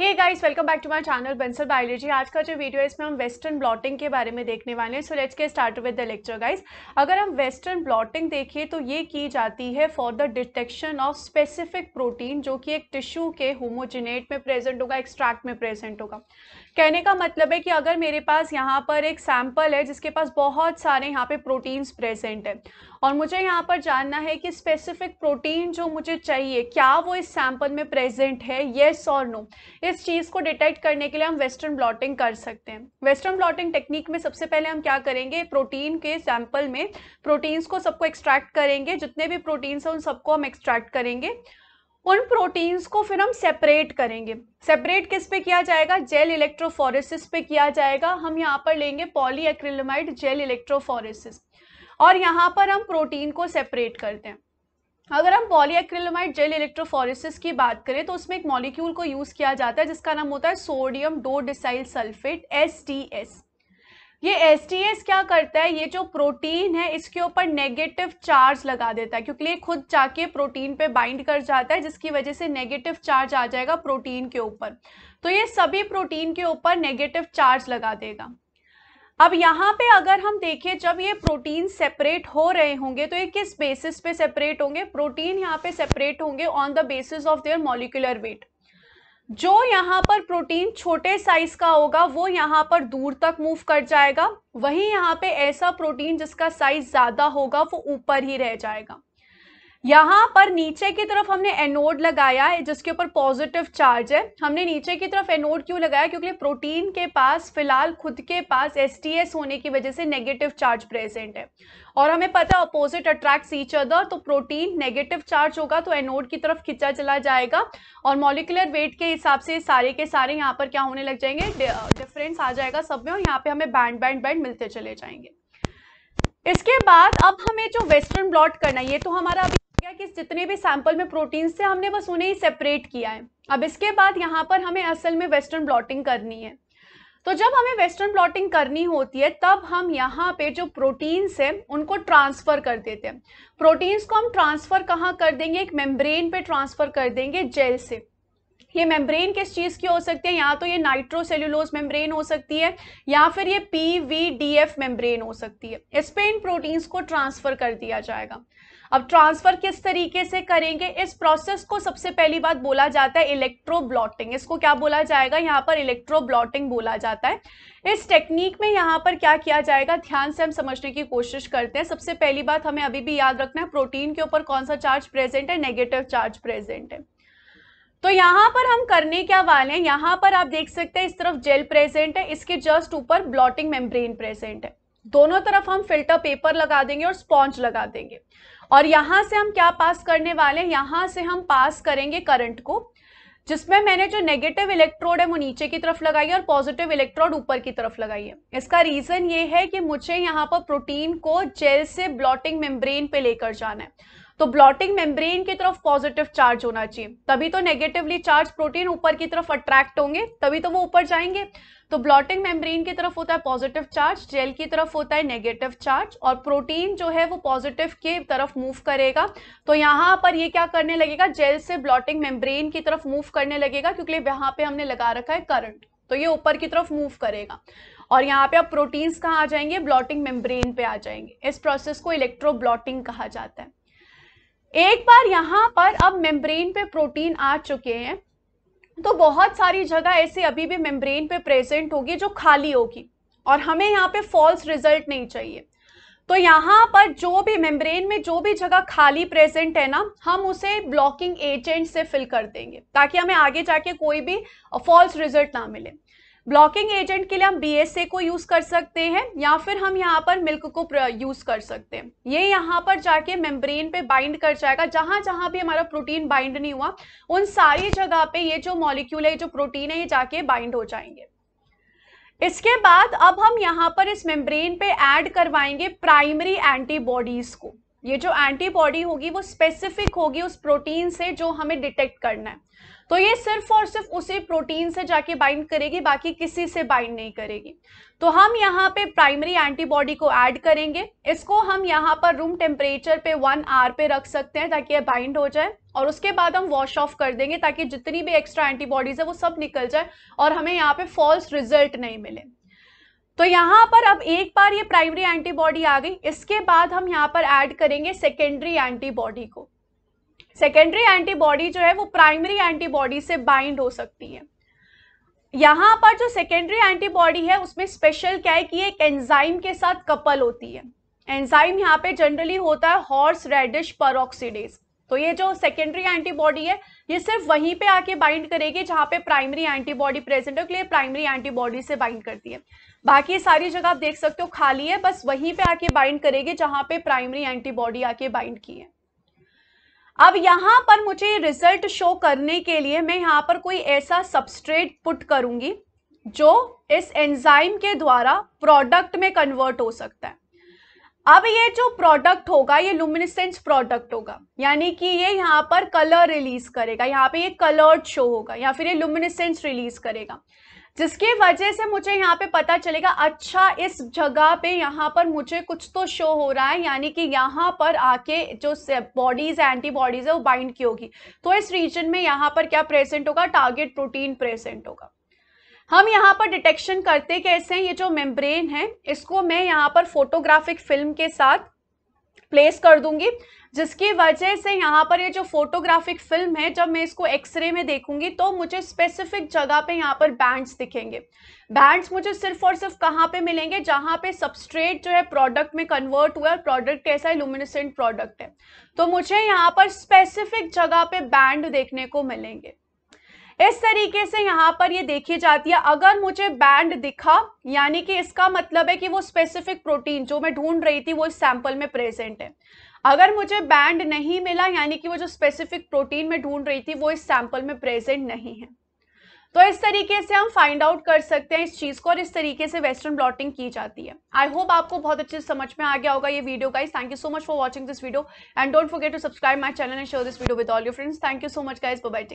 hey guys welcome back to my channel Bansal biology आज का जो वीडियो है इसमें हम वेस्टर्न ब्लॉटिंग के बारे में देखने वाले हैं so let's get start with the lecture guys अगर हम वेस्टर्न ब्लॉटिंग देखिए तो ये की जाती है for the detection of specific protein जो कि एक टिश्यू के होमोजिनेट में प्रेजेंट होगा एक्सट्रैक्ट में प्रेजेंट होगा कहने का मतलब है कि अगर मेरे पास यहाँ पर एक सैम्पल है जिसके पास बहुत सारे यहाँ पे प्रोटीन्स प्रेजेंट है और मुझे यहाँ पर जानना है कि स्पेसिफिक प्रोटीन जो मुझे चाहिए क्या वो इस सैंपल में प्रेजेंट है येस और नो इस चीज़ को डिटेक्ट करने के लिए हम वेस्टर्न ब्लॉटिंग कर सकते हैं वेस्टर्न ब्लॉटिंग टेक्निक में सबसे पहले हम क्या करेंगे प्रोटीन के सैंपल में प्रोटीन्स को सबको एक्सट्रैक्ट करेंगे जितने भी प्रोटीन्स हैं उन सबको हम एक्सट्रैक्ट करेंगे उन प्रोटीन्स को फिर हम सेपरेट करेंगे सेपरेट किस पे किया जाएगा जेल इलेक्ट्रोफोरेसिस पे किया जाएगा हम यहाँ पर लेंगे पॉलीएक्रिलमाइड जेल इलेक्ट्रोफोरेसिस और यहाँ पर हम प्रोटीन को सेपरेट करते हैं अगर हम पॉलीएक्रिलोमाइड जेल इलेक्ट्रोफोरिस की बात करें तो उसमें एक मॉलिक्यूल को यूज़ किया जाता है जिसका नाम होता है sodium dodecyl sulphate S ये एस टी एस क्या करता है ये जो प्रोटीन है इसके ऊपर नेगेटिव चार्ज लगा देता है क्योंकि ये खुद जाके प्रोटीन पे बाइंड कर जाता है जिसकी वजह से नेगेटिव चार्ज आ जाएगा प्रोटीन के ऊपर तो ये सभी प्रोटीन के ऊपर नेगेटिव चार्ज लगा देगा अब यहाँ पे अगर हम देखें जब ये प्रोटीन सेपरेट हो रहे होंगे तो ये किस बेसिस पे सेपरेट होंगे प्रोटीन यहाँ पे सेपरेट होंगे on the basis of their molecular weight जो यहाँ पर प्रोटीन छोटे साइज का होगा वो यहाँ पर दूर तक मूव कर जाएगा वहीं यहाँ पे ऐसा प्रोटीन जिसका साइज ज़्यादा होगा वो ऊपर ही रह जाएगा यहाँ पर नीचे की तरफ हमने एनोड लगाया है जिसके ऊपर पॉजिटिव चार्ज है हमने नीचे की तरफ एनोड क्यों लगाया क्योंकि प्रोटीन के पास फिलहाल खुद के पास एस होने की वजह से नेगेटिव चार्ज प्रेजेंट है और हमें पता है अपोजिट अट्रैक्ट ईच अदर तो प्रोटीन नेगेटिव चार्ज होगा तो एनोड की तरफ खींचा चला जाएगा और मोलिकुलर वेट के हिसाब से सारे के सारे यहाँ पर क्या होने लग जाएंगे डिफरेंस आ जाएगा सब में और यहाँ पे हमें बैंड बैंड बैंड मिलते चले जाएंगे इसके बाद अब हमें जो वेस्टर्न ब्लॉट करना है ये तो हमारा गया कि जितने भी सैंपल में प्रोटीन्स थे हमने बस उन्हें ही सेपरेट किया है अब इसके बाद यहाँ पर हमें असल में वेस्टर्न ब्लॉटिंग करनी है तो जब हमें वेस्टर्न ब्लॉटिंग करनी होती है तब हम यहाँ पे जो प्रोटीन्स हैं उनको ट्रांसफ़र कर देते हैं प्रोटीन्स को हम ट्रांसफ़र कहाँ कर देंगे एक मेम्ब्रेन पे ट्रांसफ़र कर देंगे जेल से ये मेम्ब्रेन किस चीज़ की हो सकती है या तो ये नाइट्रोसेल्यूलोज मेम्ब्रेन हो सकती है या फिर ये P V D F membrane हो सकती है इस पे इन प्रोटीन्स को ट्रांसफ़र कर दिया जाएगा अब ट्रांसफर किस तरीके से करेंगे इस प्रोसेस को सबसे पहली बात बोला जाता है इलेक्ट्रो ब्लॉटिंग इसको क्या बोला जाएगा यहाँ पर इलेक्ट्रो ब्लॉटिंग बोला जाता है इस टेक्निक में यहाँ पर क्या किया जाएगा ध्यान से हम समझने की कोशिश करते हैं सबसे पहली बात हमें अभी भी याद रखना है प्रोटीन के ऊपर कौन सा चार्ज प्रेजेंट है नेगेटिव चार्ज प्रेजेंट है तो यहाँ पर हम करने क्या वाले हैं यहाँ पर आप देख सकते हैं इस तरफ जेल प्रेजेंट है इसके जस्ट ऊपर ब्लॉटिंग मेम्ब्रेन प्रेजेंट है दोनों तरफ हम फिल्टर पेपर लगा देंगे और स्पॉन्ज लगा देंगे और यहाँ से हम क्या पास करने वाले हैं यहाँ से हम पास करेंगे करंट को जिसमें मैंने जो नेगेटिव इलेक्ट्रोड है वो नीचे की तरफ लगाई है और पॉजिटिव इलेक्ट्रोड ऊपर की तरफ लगाई है इसका रीजन ये है कि मुझे यहाँ पर प्रोटीन को जेल से ब्लॉटिंग मेम्ब्रेन पे लेकर जाना है तो ब्लॉटिंग मेम्ब्रेन की तरफ पॉजिटिव चार्ज होना चाहिए तभी तो नेगेटिवली चार्ज प्रोटीन ऊपर की तरफ अट्रैक्ट होंगे तभी तो वो ऊपर जाएंगे तो ब्लॉटिंग मेम्ब्रेन की तरफ होता है पॉजिटिव चार्ज जेल की तरफ होता है नेगेटिव चार्ज और प्रोटीन जो है वो पॉजिटिव की तरफ मूव करेगा तो यहाँ पर ये क्या करने लगेगा जेल से ब्लॉटिंग मेम्ब्रेन की तरफ मूव करने लगेगा क्योंकि यहाँ पे हमने लगा रखा है करंट तो ये ऊपर की तरफ मूव करेगा और यहाँ पे आप प्रोटीन्स कहाँ आ जाएंगे ब्लॉटिंग मेम्ब्रेन पे आ जाएंगे इस प्रोसेस को इलेक्ट्रो ब्लॉटिंग कहा जाता है एक बार यहाँ पर अब मेम्ब्रेन पे प्रोटीन आ चुके हैं तो बहुत सारी जगह ऐसी अभी भी मेम्ब्रेन पे प्रेजेंट होगी जो खाली होगी और हमें यहाँ पे फॉल्स रिजल्ट नहीं चाहिए तो यहाँ पर जो भी मेम्ब्रेन में जो भी जगह खाली प्रेजेंट है ना हम उसे ब्लॉकिंग एजेंट से फिल कर देंगे ताकि हमें आगे जाके कोई भी फॉल्स रिजल्ट ना मिले ब्लॉकिंग एजेंट के लिए हम बी को यूज कर सकते हैं या फिर हम यहाँ पर मिल्क को यूज कर सकते हैं ये यहाँ पर जाके मेम्ब्रेन पे बाइंड कर जाएगा जहां जहां भी हमारा प्रोटीन बाइंड नहीं हुआ उन सारी जगह पे ये जो मॉलिक्यूल है जो प्रोटीन है ये जाके बाइंड हो जाएंगे इसके बाद अब हम यहाँ पर इस मेम्ब्रेन पे ऐड करवाएंगे प्राइमरी एंटीबॉडीज को ये जो एंटीबॉडी होगी वो स्पेसिफिक होगी उस प्रोटीन से जो हमें डिटेक्ट करना है तो ये सिर्फ और सिर्फ उसी प्रोटीन से जाके बाइंड करेगी बाकी किसी से बाइंड नहीं करेगी तो हम यहाँ पे प्राइमरी एंटीबॉडी को ऐड करेंगे इसको हम यहाँ पर रूम टेम्परेचर पे वन आर पे रख सकते हैं ताकि ये बाइंड हो जाए और उसके बाद हम वॉश ऑफ कर देंगे ताकि जितनी भी एक्स्ट्रा एंटीबॉडीज है वो सब निकल जाए और हमें यहाँ पे फॉल्स रिजल्ट नहीं मिले तो यहाँ पर अब एक बार ये प्राइमरी एंटीबॉडी आ गई इसके बाद हम यहाँ पर ऐड करेंगे सेकेंडरी एंटीबॉडी को सेकेंडरी एंटीबॉडी जो है वो प्राइमरी एंटीबॉडी से बाइंड हो सकती है यहाँ पर जो सेकेंडरी एंटीबॉडी है उसमें स्पेशल क्या है कि एक एंजाइम के साथ कपल होती है एंजाइम यहाँ पे जनरली होता है हॉर्स रेडिश पर तो ये जो सेकेंडरी एंटीबॉडी है ये सिर्फ वहीं पे आके बाइंड करेगी जहाँ पे प्राइमरी एंटीबॉडी प्रेजेंट है लिए प्राइमरी एंटीबॉडी से बाइंड करती है बाकी सारी जगह आप देख सकते हो खाली है बस वहीं पे आके बाइंड करेगी जहाँ पे प्राइमरी एंटीबॉडी आके बाइंड की है अब यहाँ पर मुझे रिजल्ट शो करने के लिए मैं यहाँ पर कोई ऐसा सबस्ट्रेट पुट करूँगी जो इस एंजाइम के द्वारा प्रोडक्ट में कन्वर्ट हो सकता है अब ये जो प्रोडक्ट होगा ये लुमिनिसेंस प्रोडक्ट होगा यानी कि ये यहाँ पर कलर रिलीज करेगा यहाँ पे ये कलर्ड शो होगा या फिर ये लुमिनिसेंस रिलीज करेगा जिसकी वजह से मुझे यहाँ पे पता चलेगा अच्छा इस जगह पे यहाँ पर मुझे कुछ तो शो हो रहा है यानी कि यहाँ पर आके जो बॉडीज एंटीबॉडीज है वो बाइंड की होगी तो इस रीजन में यहाँ पर क्या प्रेजेंट होगा टारगेट प्रोटीन प्रेजेंट होगा हम यहाँ पर डिटेक्शन करते कैसे ये जो मेम्ब्रेन है इसको मैं यहाँ पर फोटोग्राफिक फिल्म के साथ प्लेस कर दूंगी जिसकी वजह से यहाँ पर ये जो फोटोग्राफिक फिल्म है जब मैं इसको एक्सरे में देखूंगी तो मुझे स्पेसिफिक जगह पे यहाँ पर बैंड्स दिखेंगे बैंड्स मुझे सिर्फ और सिर्फ कहाँ पे मिलेंगे जहाँ पे सबस्ट्रेट जो है प्रोडक्ट में कन्वर्ट हुआ है प्रोडक्ट कैसा है प्रोडक्ट है तो मुझे यहाँ पर स्पेसिफिक जगह पे बैंड देखने को मिलेंगे इस तरीके से यहाँ पर ये देखी जाती है अगर मुझे बैंड दिखा यानी कि इसका मतलब है कि वो स्पेसिफिक प्रोटीन जो मैं ढूंढ रही थी वो इस सैंपल में प्रेजेंट है अगर मुझे बैंड नहीं मिला यानी कि वो जो स्पेसिफिक प्रोटीन में ढूंढ रही थी वो इस सैंपल में प्रेजेंट नहीं है तो इस तरीके से हम फाइंड आउट कर सकते हैं इस चीज़ को और इस तरीके से वेस्टर्न ब्लॉटिंग की जाती है आई होप आपको बहुत अच्छे से समझ में आ गया होगा ये video guys thank you so much for watching this video and don't forget to subscribe my channel and share this video with all your friends thank you so much guys by